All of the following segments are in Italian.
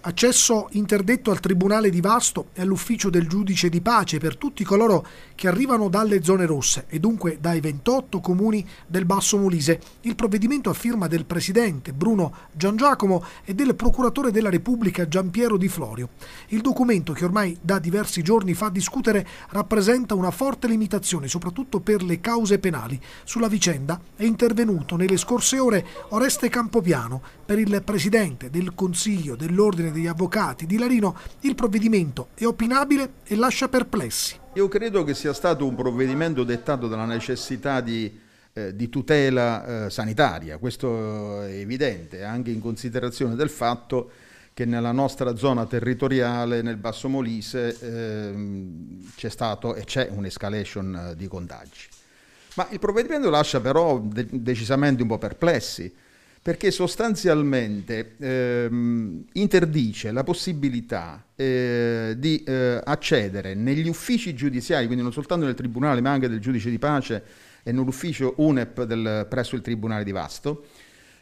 Accesso interdetto al Tribunale di Vasto e all'ufficio del giudice di pace per tutti coloro che arrivano dalle zone rosse e dunque dai 28 comuni del Basso Molise. Il provvedimento a firma del presidente Bruno Giangiacomo e del procuratore della Repubblica Giampiero Di Florio. Il documento che ormai da diversi giorni fa discutere rappresenta una forte limitazione soprattutto per le cause penali. Sulla vicenda è intervenuto nelle scorse ore Oreste Campopiano per il presidente del Consiglio dell'Ordine parere degli avvocati di Larino, il provvedimento è opinabile e lascia perplessi. Io credo che sia stato un provvedimento dettato dalla necessità di eh, di tutela eh, sanitaria, questo è evidente, anche in considerazione del fatto che nella nostra zona territoriale, nel Basso Molise, eh, c'è stato e c'è un'escalation eh, di contagi. Ma il provvedimento lascia però de- decisamente un po' perplessi, perché sostanzialmente ehm, interdice la possibilità eh, di eh, accedere negli uffici giudiziari, quindi non soltanto del Tribunale ma anche del giudice di pace e nell'ufficio UNEP del, presso il Tribunale di Vasto,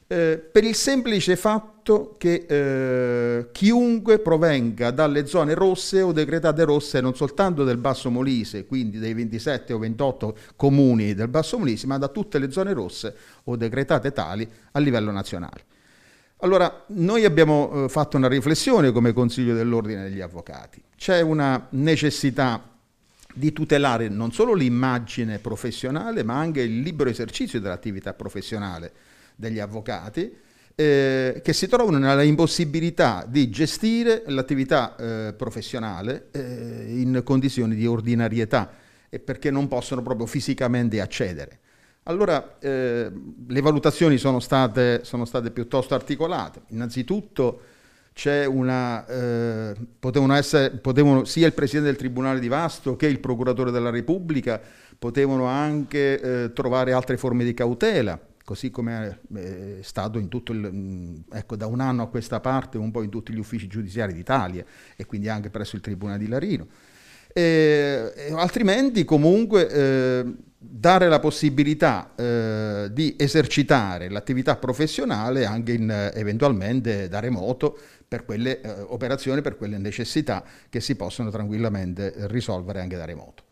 eh, per il semplice fatto che eh, chiunque provenga dalle zone rosse o decretate rosse non soltanto del Basso Molise, quindi dei 27 o 28 comuni del Basso Molise, ma da tutte le zone rosse o decretate tali a livello nazionale. Allora, noi abbiamo eh, fatto una riflessione come Consiglio dell'Ordine degli Avvocati. C'è una necessità di tutelare non solo l'immagine professionale, ma anche il libero esercizio dell'attività professionale degli avvocati, eh, che si trovano nella impossibilità di gestire l'attività eh, professionale eh, in condizioni di ordinarietà e perché non possono proprio fisicamente accedere. Allora eh, le valutazioni sono state, sono state, piuttosto articolate. Innanzitutto una, eh, potevano essere, potevano, sia il Presidente del Tribunale di Vasto che il Procuratore della Repubblica potevano anche eh, trovare altre forme di cautela così come è eh, stato in tutto il, mm, ecco, da un anno a questa parte un po' in tutti gli uffici giudiziari d'Italia e quindi anche presso il Tribunale di Larino. E, e altrimenti comunque eh, dare la possibilità eh, di esercitare l'attività professionale anche in, eventualmente da remoto per quelle eh, operazioni, per quelle necessità che si possono tranquillamente risolvere anche da remoto.